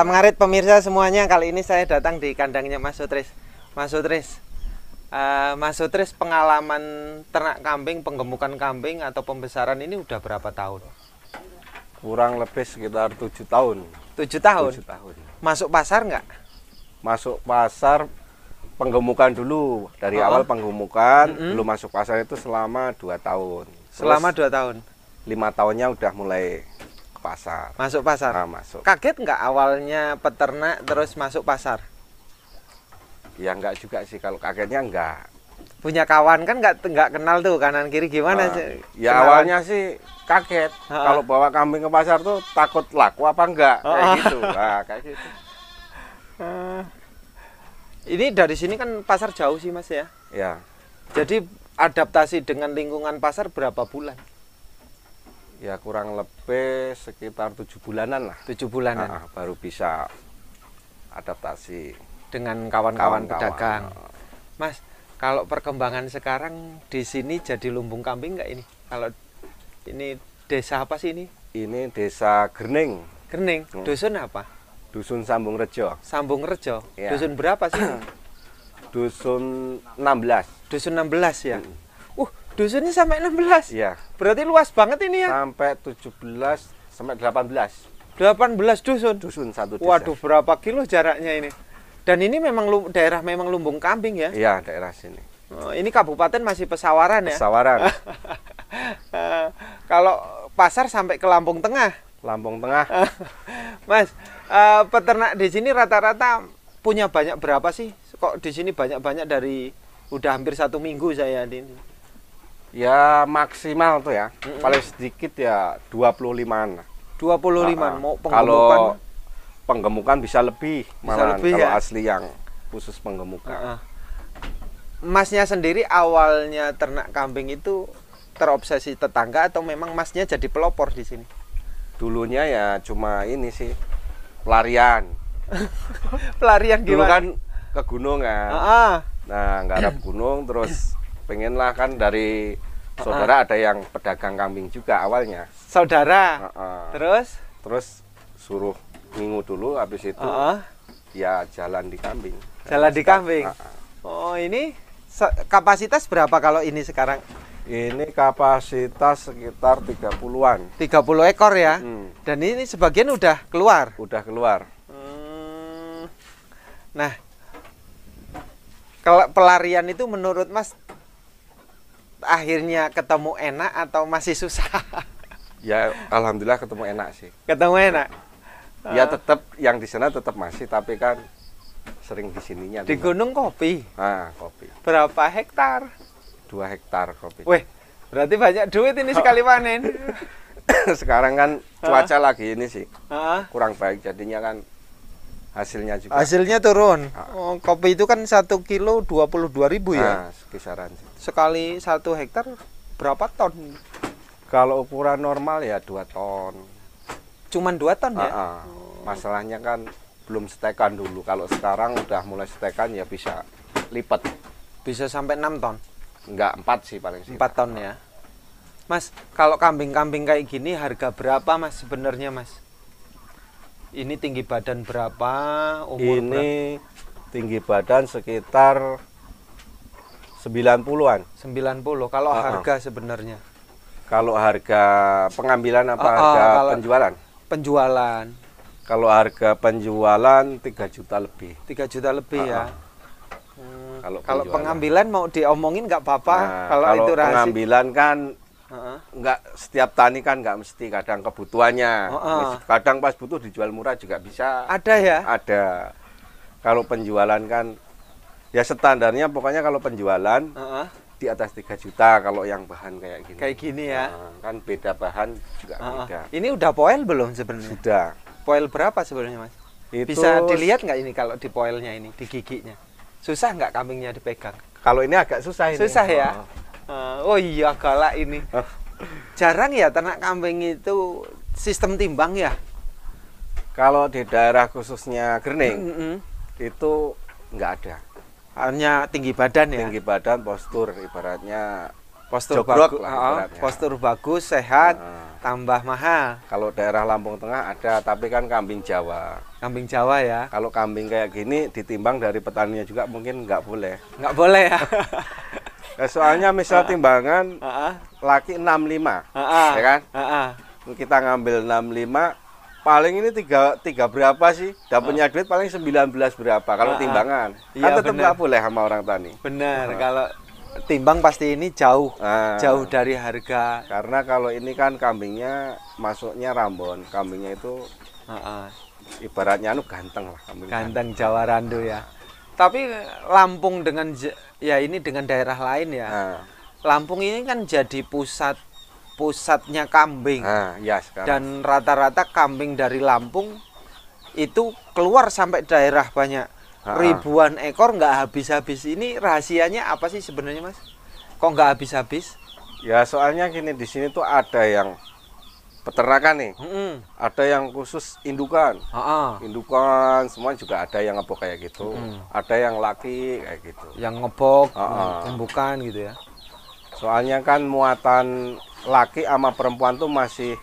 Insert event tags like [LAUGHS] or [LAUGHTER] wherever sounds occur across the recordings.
Tam ngarit pemirsa semuanya. Kali ini saya datang di kandangnya Mas Sutris. Mas Sutris, uh, Mas Sutris pengalaman ternak kambing, penggemukan kambing atau pembesaran ini udah berapa tahun? Kurang lebih sekitar tujuh tahun. Tujuh tahun. Tujuh tahun. Masuk pasar nggak? Masuk pasar penggemukan dulu dari oh. awal penggemukan mm -hmm. belum masuk pasar itu selama dua tahun. Terus selama dua tahun. Lima tahunnya udah mulai pasar. Masuk pasar. Nah, masuk. Kaget nggak awalnya peternak terus masuk pasar? Ya nggak juga sih kalau kagetnya nggak. Punya kawan kan nggak nggak kenal tuh kanan kiri gimana nah, sih? Ya awalnya sih kaget. Ha-ha. Ah. Kalau bawa kambing ke pasar tuh takut laku apa enggak oh. Ah, ah. gitu. kayak gitu. Nah, kayak gitu. ini dari sini kan pasar jauh sih Mas ya? Ya. Jadi adaptasi dengan lingkungan pasar berapa bulan? ya kurang lebih sekitar tujuh bulanan lah tujuh bulanan nah, baru bisa adaptasi dengan kawan-kawan pedagang mas kalau perkembangan sekarang di sini jadi lumbung kambing nggak ini kalau ini desa apa sih ini ini desa Gerning Gerning hmm. dusun apa dusun Sambung Rejo Sambung Rejo ya. dusun berapa sih dusun 16 dusun 16 ya hmm dusunnya sampai 16 iya berarti luas banget ini ya sampai 17 sampai 18 18 dusun dusun satu desa waduh berapa kilo jaraknya ini dan ini memang daerah memang lumbung kambing ya iya daerah sini oh, ini kabupaten masih pesawaran ya pesawaran [LAUGHS] kalau pasar sampai ke Lampung Tengah Lampung Tengah [LAUGHS] Mas uh, peternak di sini rata-rata punya banyak berapa sih kok di sini banyak-banyak dari udah hampir satu minggu saya di Ya maksimal tuh ya. Mm-hmm. Paling sedikit ya 25-an. 25 nah, mau penggemukan. Kalau penggemukan bisa lebih malah kalau ya? asli yang khusus penggemukan. Uh-uh. Masnya sendiri awalnya ternak kambing itu terobsesi tetangga atau memang masnya jadi pelopor di sini? Dulunya ya cuma ini sih pelarian. [LAUGHS] pelarian gimana? Dulu kan ke gunung kan. Uh-uh. Nah, nggak ada gunung terus pengenlah kan dari ah, ah. saudara ada yang pedagang kambing juga awalnya saudara uh -uh. terus terus suruh minggu dulu habis itu uh -uh. ya jalan di kambing jalan di kambing uh -uh. oh ini kapasitas berapa kalau ini sekarang ini kapasitas sekitar 30-an. 30 ekor ya. Hmm. Dan ini sebagian udah keluar. Udah keluar. Hmm. Nah, kalau pelarian itu menurut Mas akhirnya ketemu enak atau masih susah? [LAUGHS] ya alhamdulillah ketemu enak sih. Ketemu enak. Ya ah. tetap yang di sana tetap masih tapi kan sering di sininya. Di gunung kopi. Ah, kopi. Berapa hektar? Dua hektar kopi. Weh, berarti banyak duit ini sekali panen. [LAUGHS] Sekarang kan cuaca ah. lagi ini sih. Ah. Kurang baik jadinya kan hasilnya juga hasilnya turun ah. Oh, kopi itu kan satu kilo dua puluh dua ribu ya nah, sekali satu hektar berapa ton kalau ukuran normal ya dua ton cuman dua ton ah, ya ah. ah. Oh. masalahnya kan belum setekan dulu kalau sekarang udah mulai setekan ya bisa lipat bisa sampai enam ton enggak empat sih paling empat ton ya Mas, kalau kambing-kambing kayak gini harga berapa Mas sebenarnya Mas? Ini tinggi badan berapa? Umur ini berapa? tinggi badan sekitar 90-an. 90. Kalau uh -uh. harga sebenarnya? Kalau harga pengambilan apa uh -uh, harga penjualan? Penjualan. Kalau harga penjualan 3 juta lebih. 3 juta lebih uh -uh. ya. Hmm. Kalau, kalau pengambilan mau diomongin nggak apa-apa. Nah, kalau, kalau itu rahasia. pengambilan kan Uh setiap tani kan nggak mesti kadang kebutuhannya. Uh -uh. Kadang pas butuh dijual murah juga bisa. Ada ya? Ada. Kalau penjualan kan ya standarnya pokoknya kalau penjualan uh -uh. di atas 3 juta kalau yang bahan kayak gini. Kayak gini ya. Nah, kan beda bahan juga uh -uh. beda. Ini udah poel belum sebenarnya? Sudah. Poel berapa sebenarnya, Mas? Itu... Bisa dilihat nggak ini kalau di poelnya ini, di giginya? Susah nggak kambingnya dipegang? Kalau ini agak susah ini. Susah ya. Oh Eh, oh iya galak ini. Jarang ya ternak kambing itu sistem timbang ya? Kalau di daerah khususnya Gerning mm -hmm. itu nggak ada. Hanya tinggi badan ya. Tinggi badan, postur ibaratnya postur bagus, postur bagus, sehat, nah. tambah mahal. Kalau daerah Lampung Tengah ada, tapi kan kambing Jawa. Kambing Jawa ya. Kalau kambing kayak gini ditimbang dari petaninya juga mungkin nggak boleh. Nggak boleh ya. [LAUGHS] Eh, soalnya ah, misal ah. timbangan ah, laki 65 ya kan kita ngambil 65 paling ini tiga, tiga berapa sih dapatnya duit paling 19 berapa kalau timbangan kan ya, tetap nggak boleh sama orang tani benar kalau timbang pasti ini jauh jauh dari harga karena kalau ini kan kambingnya masuknya rambon kambingnya itu uh ibaratnya anu ganteng lah kambing ganteng Jawa Randu ya tapi Lampung dengan ya ini dengan daerah lain ya. Nah. Lampung ini kan jadi pusat pusatnya kambing. Nah, ya sekarang. Dan rata-rata kambing dari Lampung itu keluar sampai daerah banyak nah. ribuan ekor nggak habis-habis. Ini rahasianya apa sih sebenarnya mas? Kok nggak habis-habis? Ya soalnya gini di sini tuh ada yang peternakan nih. Mm -hmm. Ada yang khusus indukan. Uh -uh. Indukan semua juga ada yang ngebok kayak gitu. Mm. Ada yang laki kayak gitu. Yang ngebok, uh -uh. bukan gitu ya. Soalnya kan muatan laki sama perempuan tuh masih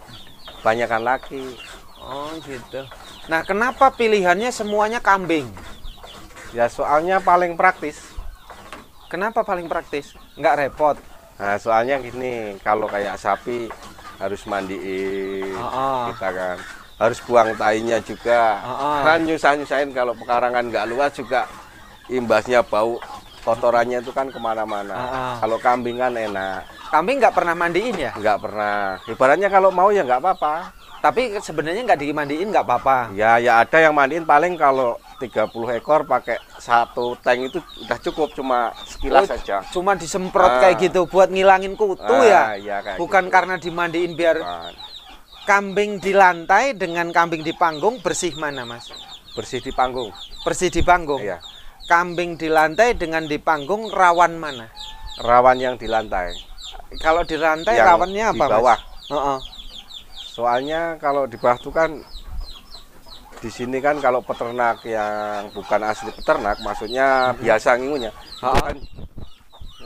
banyakkan laki. Oh gitu. Nah, kenapa pilihannya semuanya kambing? Ya soalnya paling praktis. Kenapa paling praktis? Nggak repot. Nah, soalnya gini, kalau kayak sapi harus mandiin uh -uh. kita kan harus buang tainya juga uh -uh. kan nyusah nyusahin kalau pekarangan nggak luas juga imbasnya bau kotorannya itu kan kemana-mana kalau kambing kan enak kambing nggak pernah mandiin ya nggak pernah ibaratnya kalau mau ya nggak apa-apa tapi sebenarnya nggak dimandiin nggak apa-apa ya ya ada yang mandiin paling kalau 30 ekor pakai satu tank itu udah cukup cuma sekilas oh, saja. Cuma disemprot ah. kayak gitu buat ngilangin kutu ah, ya. ya Bukan gitu. karena dimandiin biar kambing di lantai dengan kambing di panggung bersih mana, Mas? Bersih di panggung. Bersih di panggung. Iya. Kambing di lantai dengan di panggung rawan mana? Rawan yang di lantai. Kalau di lantai rawannya apa, di bawah. Mas? Uh -uh. Soalnya kalau di bawah itu kan di sini kan kalau peternak yang bukan asli peternak, maksudnya hmm. biasa ngingunya, kan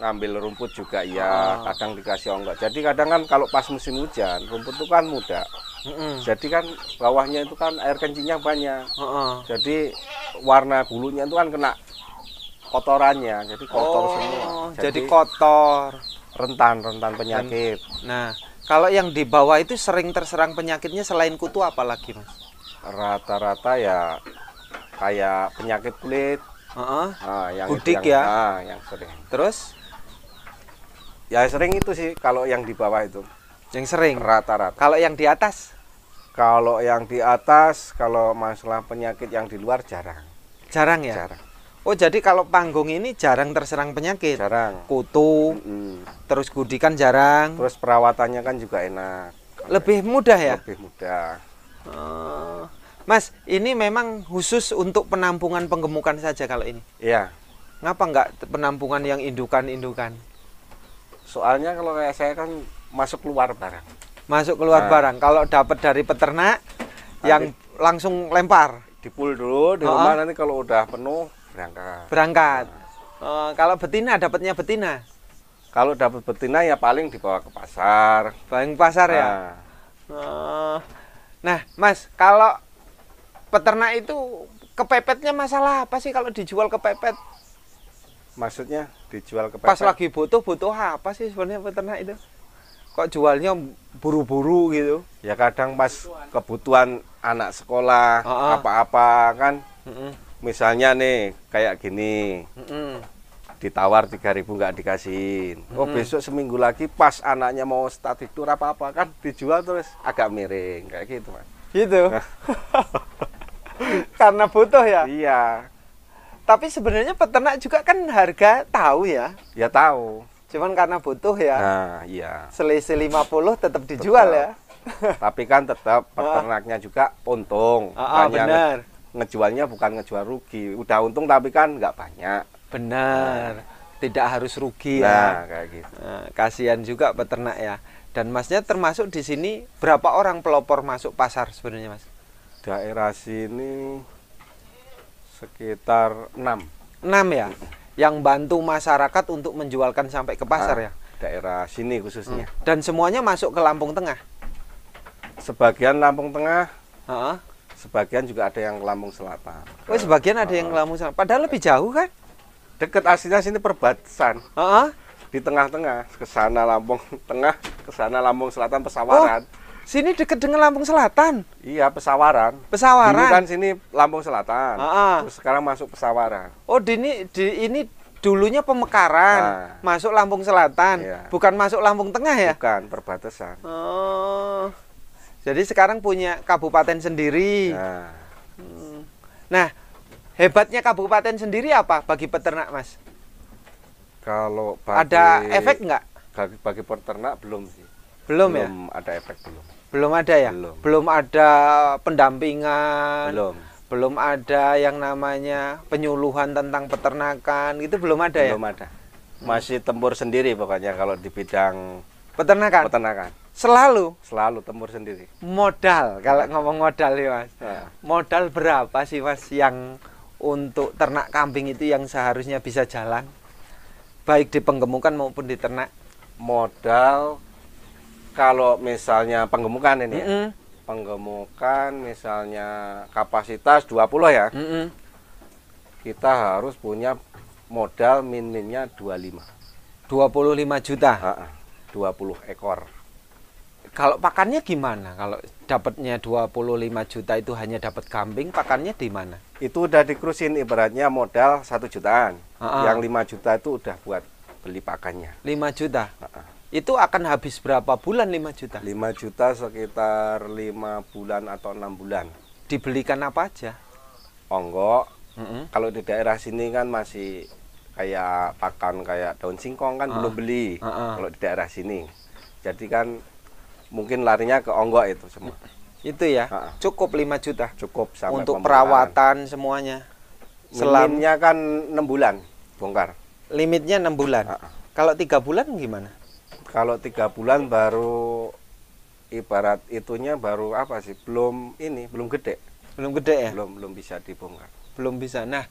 ngambil rumput juga ya ha. kadang dikasih onggok. Jadi kadang kan kalau pas musim hujan, rumput itu kan muda. -hmm. Jadi kan bawahnya itu kan air kencingnya banyak. ha. Jadi warna bulunya itu kan kena kotorannya, jadi kotor oh, semua. Jadi, jadi kotor, rentan-rentan penyakit. Nah, kalau yang di bawah itu sering terserang penyakitnya selain kutu apalagi, Mas? rata-rata ya kayak penyakit kulit uh-uh. nah, yang budik ya nah, yang sering terus ya sering itu sih kalau yang di bawah itu yang sering rata-rata kalau yang di atas kalau yang di atas kalau masalah penyakit yang di luar jarang jarang ya jarang Oh jadi kalau panggung ini jarang terserang penyakit. Jarang. Kutu. Mm -hmm. Terus gudikan jarang. Terus perawatannya kan juga enak. Lebih mudah ya. Lebih mudah. Eh, Mas, ini memang khusus untuk penampungan penggemukan saja kalau ini? Iya. Ngapa nggak penampungan yang indukan-indukan? Soalnya kalau kayak saya kan masuk keluar barang. Masuk keluar nah. barang. Kalau dapat dari peternak nanti yang langsung lempar. Dipul dulu di rumah oh. nanti kalau udah penuh berangkat. Berangkat. Nah. Uh, kalau betina dapatnya betina. Kalau dapat betina ya paling dibawa ke pasar. Paling pasar ya? nah. ya. Uh, Nah, Mas, kalau peternak itu kepepetnya masalah apa sih kalau dijual kepepet? Maksudnya dijual kepepet? Pas lagi butuh, butuh apa sih sebenarnya peternak itu? Kok jualnya buru-buru gitu? Ya kadang pas kebutuhan anak sekolah, apa-apa uh -uh. kan. Uh -uh. Misalnya nih, kayak gini. -uh ditawar 3000 nggak dikasihin oh besok seminggu lagi pas anaknya mau statik tur apa apa kan dijual terus agak miring kayak gitu mas gitu nah. [LAUGHS] karena butuh ya iya tapi sebenarnya peternak juga kan harga tahu ya ya tahu cuman karena butuh ya nah iya selisih 50 tetap dijual tetap. ya tapi kan tetap [LAUGHS] peternaknya juga untung ah, ah, benar ngejualnya bukan ngejual rugi udah untung tapi kan nggak banyak benar nah. tidak harus rugi ya. nah, ya kayak gitu. Nah, kasihan juga peternak ya dan masnya termasuk di sini berapa orang pelopor masuk pasar sebenarnya mas daerah sini sekitar enam enam ya yang bantu masyarakat untuk menjualkan sampai ke pasar nah, ya daerah sini khususnya hmm. dan semuanya masuk ke Lampung Tengah sebagian Lampung Tengah uh -uh. sebagian juga ada yang ke Lampung Selatan oh sebagian ada uh -uh. yang ke ah. Lampung Selatan padahal lebih jauh kan deket aslinya sini perbatasan. Uh -huh. Di tengah-tengah, ke sana Lampung [LAUGHS] Tengah, ke sana Lampung Selatan Pesawaran. Oh. Sini deket dengan Lampung Selatan. Iya, Pesawaran. Pesawaran. Dulu kan sini Lampung Selatan. Uh -huh. Terus sekarang masuk Pesawaran. Oh, di ini di ini dulunya pemekaran, nah. masuk Lampung Selatan, iya. bukan masuk Lampung Tengah ya? Bukan, perbatasan. Oh. Jadi sekarang punya kabupaten sendiri. Nah, hmm. nah Hebatnya kabupaten sendiri apa bagi peternak, Mas? Kalau bagi, ada efek nggak? Bagi, bagi peternak belum sih. Belum, ya? belum ya? ada efek belum. Belum ada ya? Belum. Belum ada pendampingan. Belum. Belum ada yang namanya penyuluhan tentang peternakan, itu belum ada belum ya? Belum ada. Masih tempur sendiri pokoknya kalau di bidang peternakan. Peternakan selalu selalu tempur sendiri modal kalau ya. ngomong modal ya mas ya. modal berapa sih mas yang untuk ternak kambing itu yang seharusnya bisa jalan baik di penggemukan maupun di ternak modal kalau misalnya penggemukan ini mm -hmm. Ya, penggemukan misalnya kapasitas 20 ya mm -hmm. kita harus punya modal minimnya 25 25 juta ha -ha, 20 ekor kalau pakannya gimana kalau dapatnya 25 juta itu hanya dapat kambing pakannya di mana itu udah dikrusin ibaratnya modal satu jutaan uh-uh. yang lima juta itu udah buat beli pakannya Lima juta uh-uh. itu akan habis berapa bulan lima juta Lima juta sekitar lima bulan atau enam bulan dibelikan apa aja onggok uh-uh. kalau di daerah sini kan masih kayak pakan kayak daun singkong kan uh-uh. belum beli uh-uh. kalau di daerah sini jadi kan mungkin larinya ke onggok itu semua itu ya. Ha. Cukup 5 juta. Cukup sama untuk perawatan semuanya. selamnya kan enam bulan bongkar. Limitnya enam bulan. Ha. Kalau tiga bulan gimana? Kalau tiga bulan baru ibarat itunya baru apa sih? Belum ini, belum gede. Belum gede ya? Belum belum bisa dibongkar. Belum bisa. Nah,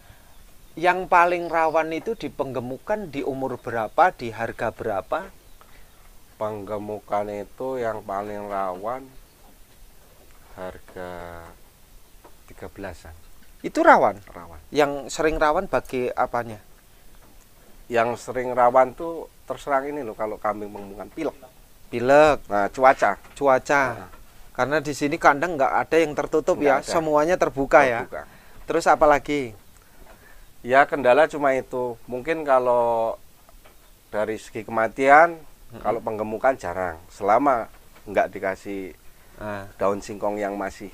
yang paling rawan itu di penggemukan di umur berapa, di harga berapa? Penggemukan itu yang paling rawan harga 13-an. Itu rawan. Rawan. Yang sering rawan bagi apanya? Yang sering rawan tuh terserang ini loh kalau kambing pengbungan pilek. Pilek. Nah, cuaca. Cuaca. Nah. Karena di sini kandang nggak ada yang tertutup nggak ya, ada. semuanya terbuka, ya. terbuka ya. Terus apa lagi? Ya kendala cuma itu. Mungkin kalau dari segi kematian, hmm. kalau penggemukan jarang. Selama nggak dikasih Ah. daun singkong yang masih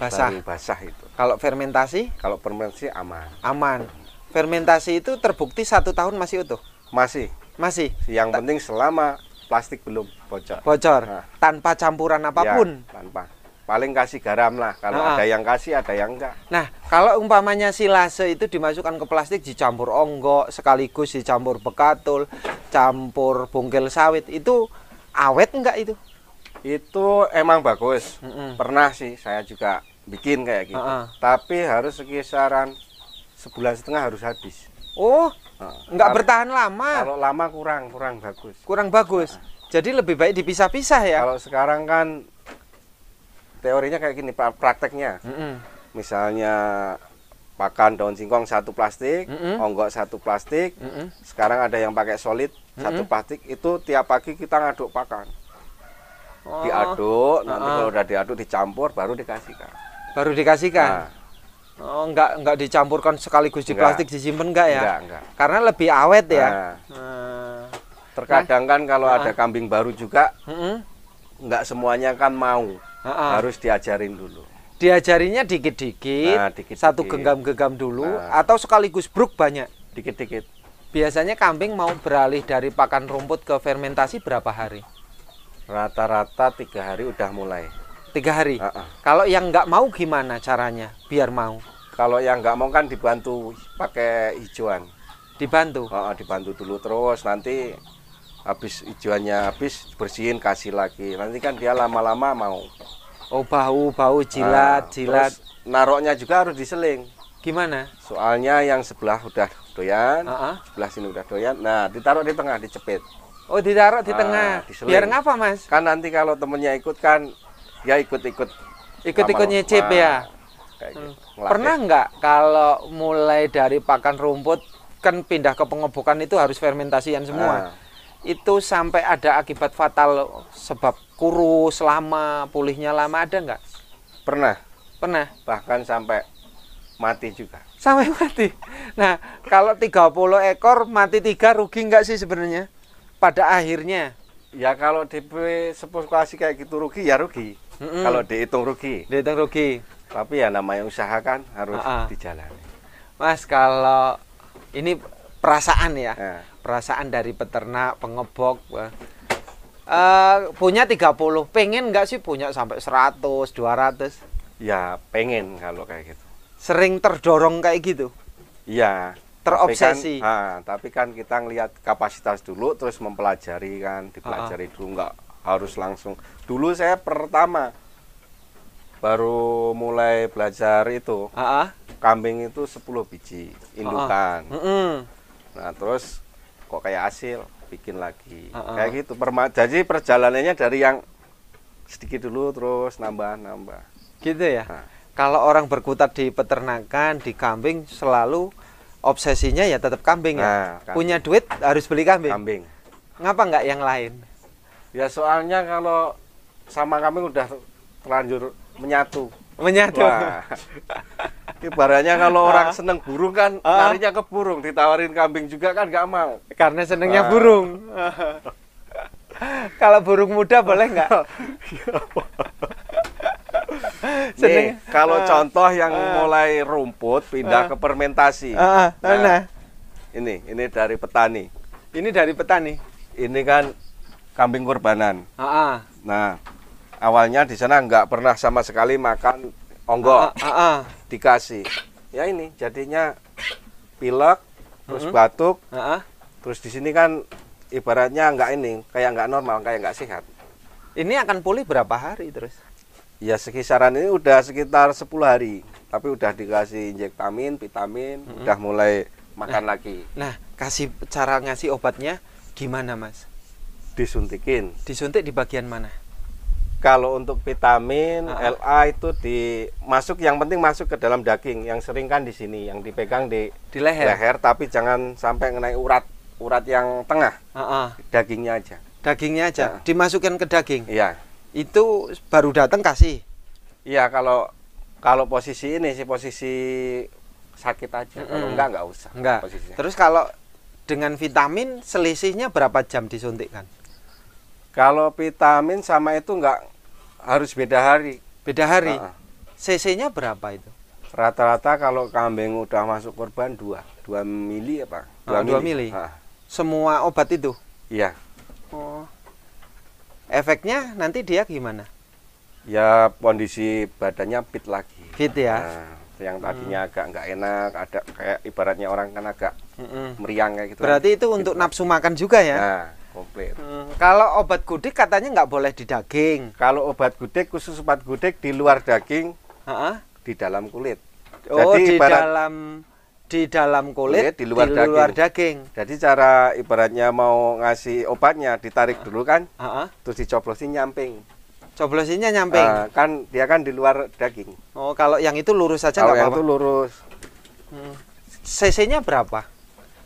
basah baru basah itu kalau fermentasi kalau fermentasi aman aman fermentasi itu terbukti satu tahun masih utuh masih masih yang Ta penting selama plastik belum bocor bocor nah. tanpa campuran ya, apapun ya, tanpa paling kasih garam lah kalau nah. ada yang kasih ada yang enggak nah kalau umpamanya silase itu dimasukkan ke plastik dicampur onggok sekaligus dicampur bekatul campur bungkil sawit itu awet enggak itu itu emang bagus. Mm hmm Pernah sih saya juga bikin kayak gitu. Uh -uh. Tapi harus sekisaran sebulan setengah harus habis. Oh, enggak nggak bertahan lama. Kalau lama kurang, kurang bagus. Kurang bagus. Uh. Jadi lebih baik dipisah-pisah ya. Kalau sekarang kan teorinya kayak gini, prakteknya. Mm hmm Misalnya pakan daun singkong satu plastik, mm hmm onggok satu plastik. Mm hmm Sekarang ada yang pakai solid mm hmm satu plastik. Itu tiap pagi kita ngaduk pakan oh. diaduk uh -uh. nanti kalau udah diaduk dicampur baru dikasihkan baru dikasihkan nah. oh nggak nggak dicampurkan sekaligus di enggak. plastik disimpan nggak ya enggak, enggak. karena lebih awet ya nah. nah. terkadang kan kalau nah. ada kambing baru juga mm -hmm. nggak semuanya kan mau Nah. harus diajarin dulu diajarinya dikit-dikit nah, satu genggam-genggam dulu nah. atau sekaligus bruk banyak dikit-dikit biasanya kambing mau beralih dari pakan rumput ke fermentasi berapa hari Rata-rata tiga hari udah mulai. Tiga hari. Uh -uh. Kalau yang nggak mau gimana caranya? Biar mau. Kalau yang nggak mau kan dibantu pakai hijauan. Dibantu. Uh -uh, dibantu dulu terus nanti habis hijauannya habis bersihin kasih lagi. Nanti kan dia lama-lama mau. Oh bau bau jilat uh, jilat. Naroknya juga harus diseling. Gimana? Soalnya yang sebelah udah doyan, uh -uh. sebelah sini udah doyan. Nah ditaruh di tengah dicepit. Oh, ditaruh di ah, tengah. Biar ngapa, Mas? Kan nanti kalau temennya ikut kan ya ikut-ikut ikut-ikut nyicip ya. gitu. Hmm. Pernah nggak kalau mulai dari pakan rumput kan pindah ke pengobokan itu harus fermentasi yang semua. Uh. Itu sampai ada akibat fatal sebab kurus lama, pulihnya lama ada nggak? Pernah. Pernah. Bahkan sampai mati juga. Sampai mati. Nah, kalau 30 ekor mati tiga rugi nggak sih sebenarnya? pada akhirnya ya kalau DP spekulasi kayak gitu rugi ya rugi mm -hmm. kalau dihitung rugi dihitung rugi tapi ya namanya usaha kan harus uh -uh. dijalani mas kalau ini perasaan ya yeah. perasaan dari peternak pengebok uh, punya 30 pengen nggak sih punya sampai 100 200 ya pengen kalau kayak gitu sering terdorong kayak gitu iya terobsesi tapi kan, ha, tapi kan kita ngelihat kapasitas dulu terus mempelajari kan dipelajari dulu nggak harus langsung dulu saya pertama baru mulai belajar itu uh-huh. kambing itu 10 biji indukan uh-huh. nah terus kok kayak hasil bikin lagi uh-huh. kayak gitu Perma jadi perjalanannya dari yang sedikit dulu terus nambah nambah gitu ya nah. kalau orang berkutat di peternakan di kambing selalu obsesinya ya tetap kambing ya. nah, ya. Kambing. Punya duit harus beli kambing. Kambing. Ngapa nggak yang lain? Ya soalnya kalau sama kambing udah terlanjur menyatu. Menyatu. [LAUGHS] Ibaratnya kalau orang ah. seneng burung kan ah. larinya ke burung, ditawarin kambing juga kan nggak mau. Karena senengnya burung. [LAUGHS] kalau burung muda boleh nggak? [LAUGHS] Ya, [LAUGHS] Nih, kalau uh, contoh yang uh, mulai rumput pindah uh, ke fermentasi. Uh, nah, nah, ini ini dari petani. Ini dari petani. Ini kan kambing kurbanan. Uh, uh. Nah, awalnya di sana nggak pernah sama sekali makan onggok. Uh, uh, uh. Dikasih. Ya ini jadinya pilek, terus uh-huh. batuk. Uh, uh. Terus di sini kan ibaratnya nggak ini, kayak nggak normal, kayak nggak sehat. Ini akan pulih berapa hari terus? ya sekisaran ini udah sekitar 10 hari tapi udah dikasih tamin, vitamin mm -hmm. udah mulai makan nah, lagi nah kasih cara ngasih obatnya gimana mas disuntikin disuntik di bagian mana kalau untuk vitamin uh-huh. Ah, ah. LA itu di masuk yang penting masuk ke dalam daging yang sering kan di sini yang dipegang di di leher, leher tapi jangan sampai ngenai urat urat yang tengah uh-huh. dagingnya aja dagingnya aja uh-huh. dimasukkan ke daging iya itu baru datang kasih iya kalau kalau posisi ini sih posisi sakit aja mm. kalau enggak enggak usah enggak posisinya. terus kalau dengan vitamin selisihnya berapa jam disuntikkan kalau vitamin sama itu enggak harus beda hari beda hari uh -uh. cc-nya berapa itu rata-rata kalau kambing udah masuk korban dua dua mili apa oh, dua oh, mili, mili. Uh. semua obat itu iya oh efeknya nanti dia gimana? Ya kondisi badannya fit lagi. Fit ya. Nah, yang tadinya hmm. agak nggak enak, ada kayak ibaratnya orang kan agak hmm. meriang kayak gitu. Berarti kan. itu untuk gitu. nafsu makan juga ya? Nah, komplit. Hmm. Kalau obat gudeg katanya nggak boleh di daging. Kalau obat gudeg khusus obat gudeg di luar daging, ha -ha? di dalam kulit. Oh, Jadi di ibarat, dalam di dalam kulit, kulit di luar, di daging. luar daging. Jadi cara ibaratnya mau ngasih obatnya ditarik dulu kan, uh -huh. terus dicoblosin nyamping. coblosinnya nyamping. Uh, kan dia kan di luar daging. Oh, kalau yang itu lurus saja nggak apa-apa. Kalau yang itu lurus. Hmm. CC-nya berapa?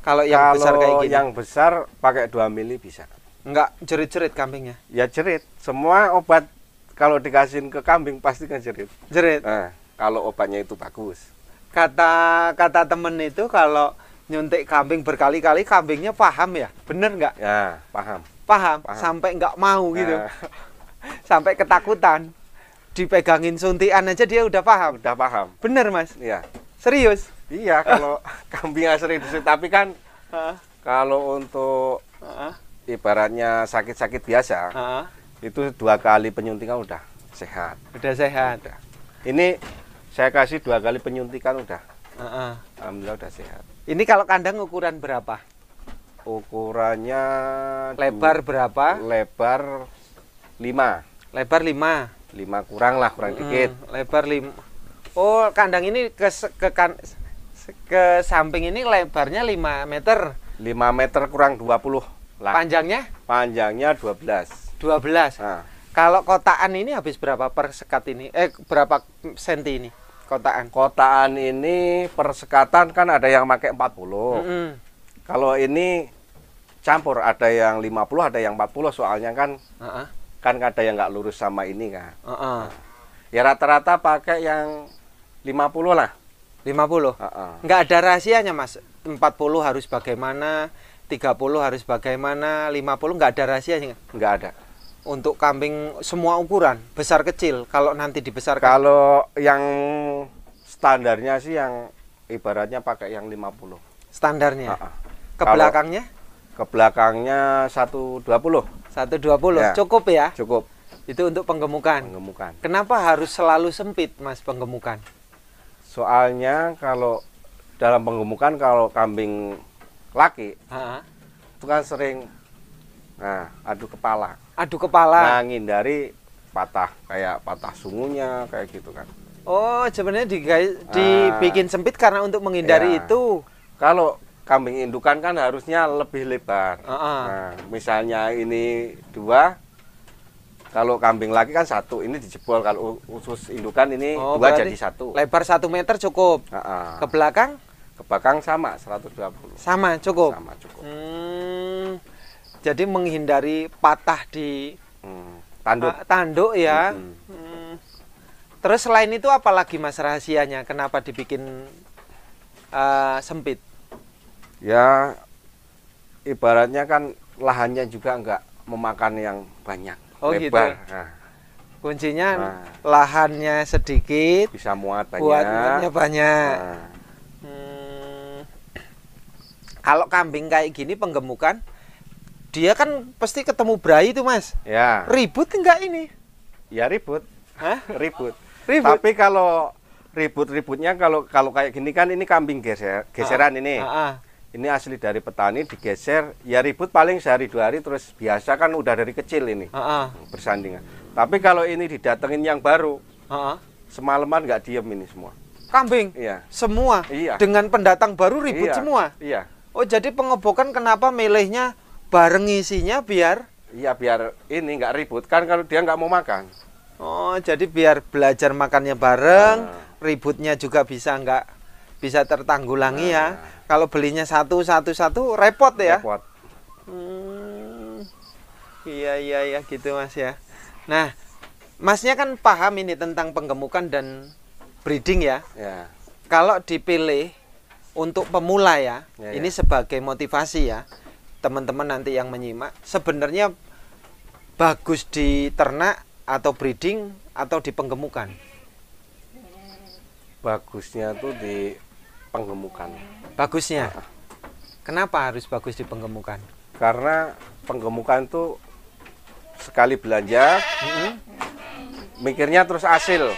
Kalau yang kalau besar kayak gini. yang besar pakai 2 mili bisa. Enggak jerit-jerit kambingnya. Ya jerit. Semua obat kalau dikasihin ke kambing pasti kan jerit. Jerit. Nah, kalau obatnya itu bagus kata kata temen itu kalau nyuntik kambing berkali-kali kambingnya paham ya bener nggak ya paham paham, paham. sampai nggak mau gitu ya. [LAUGHS] sampai ketakutan dipegangin suntian aja dia udah paham udah paham bener mas iya serius iya kalau [LAUGHS] kambing sering disuntik tapi kan kalau untuk ibaratnya sakit-sakit biasa itu dua kali penyuntikan udah sehat udah sehat udah. ini saya kasih dua kali penyuntikan udah uh -uh. alhamdulillah udah sehat ini kalau kandang ukuran berapa ukurannya lebar berapa lebar lima. lebar lima? Lima kurang lah kurang dikit lebar 5 oh kandang ini ke ke kan ke samping ini lebarnya lima meter Lima meter kurang 20 lah. panjangnya panjangnya 12 12 nah. kalau kotaan ini habis berapa per sekat ini eh berapa senti ini kota kotaan ini persekatan kan ada yang pakai 40 mm -hmm. kalau ini campur ada yang 50 ada yang 40 soalnya kan uh -uh. kan ada yang nggak lurus sama ini kan uh -uh. ya rata-rata pakai yang 50 lah 50 uh -uh. nggak ada rahasianya mas 40 harus bagaimana 30 harus bagaimana 50 nggak ada rahasianya nggak ada untuk kambing semua ukuran besar kecil kalau nanti dibesarkan kalau yang standarnya sih yang ibaratnya pakai yang 50 standarnya uh -uh. ke kalau belakangnya ke belakangnya 120 120 ya. cukup ya cukup itu untuk penggemukan penggemukan kenapa harus selalu sempit mas penggemukan soalnya kalau dalam penggemukan kalau kambing laki uh -huh. itu kan sering Nah, adu kepala. Adu kepala. Nah, ngindari patah kayak patah sungunya kayak gitu kan. Oh, sebenarnya di nah, dibikin sempit karena untuk menghindari ya. itu. Kalau kambing indukan kan harusnya lebih lebar. Uh -uh. Nah, misalnya ini dua, kalau kambing lagi kan satu, ini dijebol. Kalau usus indukan ini oh, dua jadi satu. Lebar satu meter cukup. Uh -uh. Ke belakang? Ke belakang sama 120. Sama cukup. Sama cukup. Hmm jadi menghindari patah di hmm, tanduk uh, tanduk ya hmm, hmm. Hmm. terus selain itu apalagi mas rahasianya kenapa dibikin uh, sempit ya ibaratnya kan lahannya juga enggak memakan yang banyak oh, gitu. lebar gitu. nah. kuncinya nah. lahannya sedikit bisa muat banyak banyak nah. hmm. kalau kambing kayak gini penggemukan dia kan pasti ketemu Brai itu mas ya ribut enggak ini ya ribut Hah? [LAUGHS] ribut ribut tapi kalau ribut-ributnya kalau kalau kayak gini kan ini kambing geser ah. geseran ah, ini ah, ah. ini asli dari petani digeser ya ribut paling sehari dua hari terus biasa kan udah dari kecil ini ah, ah. bersandingan tapi kalau ini didatengin yang baru ah, ah. semalaman nggak diem ini semua kambing iya semua iya dengan pendatang baru ribut iya. semua iya oh jadi pengobokan kenapa milihnya bareng isinya biar iya biar ini nggak ribut kan kalau dia nggak mau makan oh jadi biar belajar makannya bareng nah. ributnya juga bisa nggak bisa tertanggulangi nah. ya ah. kalau belinya satu satu satu repot ya repot hmm, iya iya iya gitu mas ya nah masnya kan paham ini tentang penggemukan dan breeding ya, ya. kalau dipilih untuk pemula ya, ya, ya. ini ya. sebagai motivasi ya teman-teman nanti yang menyimak sebenarnya bagus di ternak atau breeding atau di penggemukan bagusnya tuh di penggemukan bagusnya ah, ah. kenapa harus bagus di penggemukan karena penggemukan tuh sekali belanja mm -hmm. mikirnya terus hasil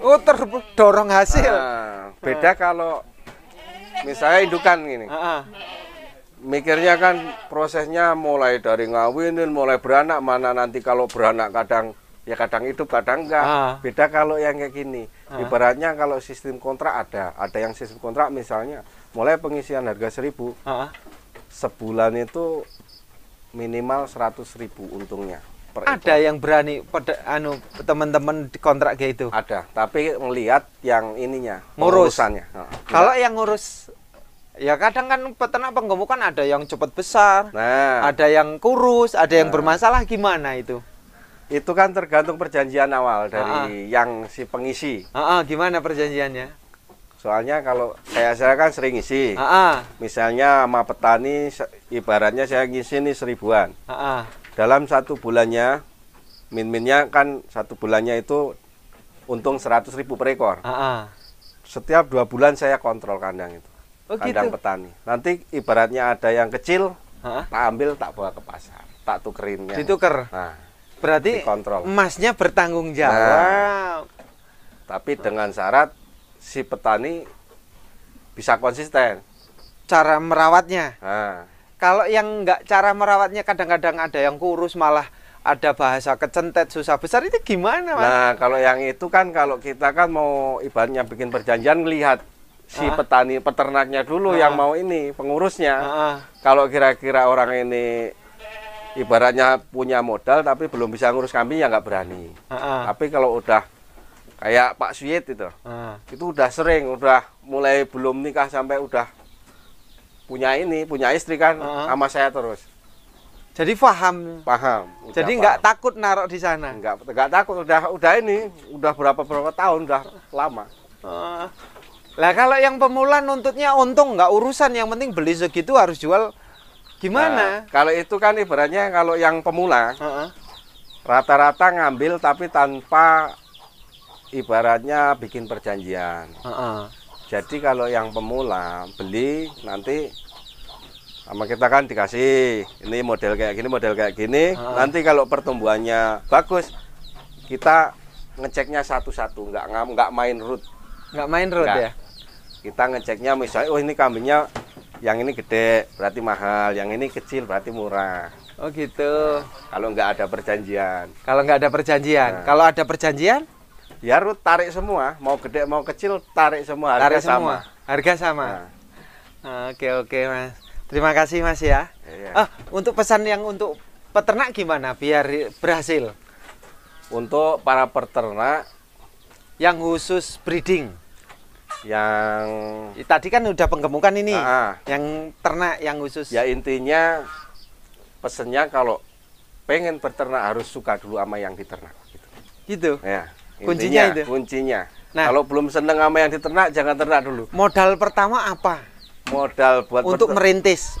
oh terdorong hasil nah, beda ah. kalau misalnya indukan gini uh mikirnya kan prosesnya mulai dari ngawinin, mulai beranak mana nanti kalau beranak kadang ya kadang itu kadang enggak. Ah. Beda kalau yang kayak gini. Ah. Ibaratnya kalau sistem kontrak ada, ada yang sistem kontrak misalnya mulai pengisian harga seribu, Ah. Sebulan itu minimal 100.000 untungnya. Per ada ekor. yang berani pada anu teman-teman di kontrak kayak itu. Ada, tapi melihat yang ininya, ngurus. urusannya. Ah. kalau yang ngurus ya kadang kan peternak penggemukan ada yang cepat besar, nah. ada yang kurus, ada nah. yang bermasalah gimana itu? Itu kan tergantung perjanjian awal dari ah, ah. yang si pengisi. Ah, gimana perjanjiannya? Soalnya kalau kayak saya kan sering isi. Misalnya sama petani, ibaratnya saya ngisi nih seribuan. a Dalam satu bulannya, min-minnya kan satu bulannya itu untung seratus ribu per ekor. Setiap dua bulan saya kontrol kandang itu oh, kandang gitu. petani. Nanti ibaratnya ada yang kecil, Hah? tak ambil tak bawa ke pasar, tak tukerinnya. Dituker. Nah, berarti dikontrol. emasnya bertanggung jawab. Nah, tapi dengan syarat si petani bisa konsisten. Cara merawatnya. Nah. Kalau yang nggak cara merawatnya kadang-kadang ada yang kurus malah ada bahasa kecentet susah besar itu gimana mas? Nah kalau yang itu kan kalau kita kan mau ibaratnya bikin perjanjian melihat si ah. petani peternaknya dulu ah. yang mau ini pengurusnya ah, ah. kalau kira-kira orang ini ibaratnya punya modal tapi belum bisa ngurus kambing ya nggak berani ah, ah. tapi kalau udah kayak Pak Suyit itu ah. itu udah sering udah mulai belum nikah sampai udah punya ini punya istri kan ah. ah. sama saya terus jadi paham paham jadi nggak takut narok di sana nggak nggak takut udah udah ini udah berapa berapa tahun udah lama ah. Lah kalau yang pemula nuntutnya untung nggak urusan, yang penting beli segitu harus jual gimana? Nah, kalau itu kan ibaratnya kalau yang pemula rata-rata uh -uh. ngambil tapi tanpa ibaratnya bikin perjanjian. Uh -uh. Jadi kalau yang pemula beli nanti sama kita kan dikasih ini model kayak gini model kayak gini. Uh -uh. Nanti kalau pertumbuhannya bagus kita ngeceknya satu-satu nggak nggak main root nggak main root ya kita ngeceknya misalnya oh ini kambingnya yang ini gede berarti mahal, yang ini kecil berarti murah. Oh gitu. Nah, kalau nggak ada perjanjian. Kalau nggak ada perjanjian. Nah. Kalau ada perjanjian? Ya harus tarik semua, mau gede mau kecil tarik semua, harga tarik sama. Semua. Harga sama. Nah. Ah, oke oke mas. Terima kasih mas ya. Iya. Oh, untuk pesan yang untuk peternak gimana biar berhasil? Untuk para peternak yang khusus breeding yang tadi kan udah penggemukan ini uh, yang ternak yang khusus ya intinya pesennya kalau pengen berternak harus suka dulu sama yang diternak gitu gitu ya intinya, kuncinya itu kuncinya nah, kalau belum seneng sama yang diternak jangan ternak dulu modal pertama apa modal buat untuk merintis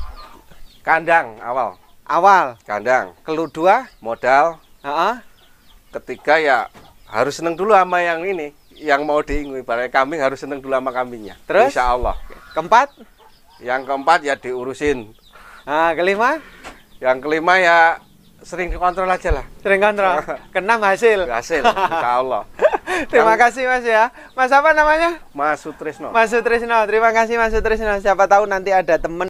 kandang awal awal kandang kelu dua modal uh -uh. ketiga ya harus seneng dulu sama yang ini yang mau diingui barang kambing harus seneng dulu sama kambingnya terus insya Allah keempat yang keempat ya diurusin nah kelima yang kelima ya sering kontrol aja lah sering kontrol [LAUGHS] Kena hasil hasil [LAUGHS] insya Allah Terima kasih Mas ya. Mas apa namanya? Mas Sutrisno. Mas Sutrisno. Terima kasih Mas Sutrisno. Siapa tahu nanti ada temen